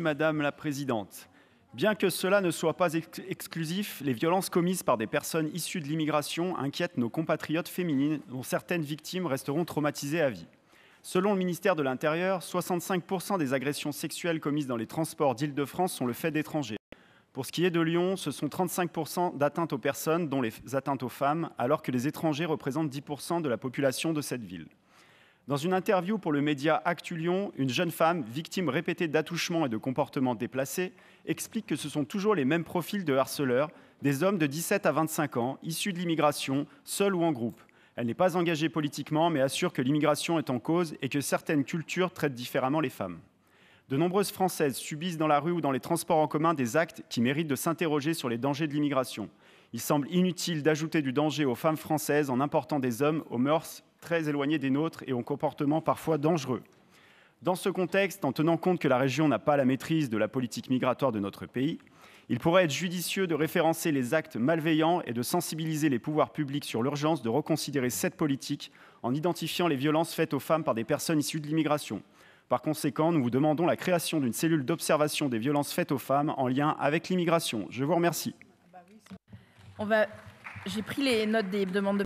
Madame la Présidente. Bien que cela ne soit pas exclusif, les violences commises par des personnes issues de l'immigration inquiètent nos compatriotes féminines, dont certaines victimes resteront traumatisées à vie. Selon le ministère de l'Intérieur, 65% des agressions sexuelles commises dans les transports d'Île-de-France sont le fait d'étrangers. Pour ce qui est de Lyon, ce sont 35% d'atteintes aux personnes, dont les atteintes aux femmes, alors que les étrangers représentent 10% de la population de cette ville. Dans une interview pour le média Actu Lyon, une jeune femme, victime répétée d'attouchements et de comportements déplacés, explique que ce sont toujours les mêmes profils de harceleurs, des hommes de 17 à 25 ans, issus de l'immigration, seuls ou en groupe. Elle n'est pas engagée politiquement, mais assure que l'immigration est en cause et que certaines cultures traitent différemment les femmes. De nombreuses Françaises subissent dans la rue ou dans les transports en commun des actes qui méritent de s'interroger sur les dangers de l'immigration. Il semble inutile d'ajouter du danger aux femmes françaises en important des hommes aux mœurs très éloignés des nôtres et ont comportement parfois dangereux. Dans ce contexte, en tenant compte que la région n'a pas la maîtrise de la politique migratoire de notre pays, il pourrait être judicieux de référencer les actes malveillants et de sensibiliser les pouvoirs publics sur l'urgence de reconsidérer cette politique en identifiant les violences faites aux femmes par des personnes issues de l'immigration. Par conséquent, nous vous demandons la création d'une cellule d'observation des violences faites aux femmes en lien avec l'immigration. Je vous remercie. On va... J'ai pris les notes des demandes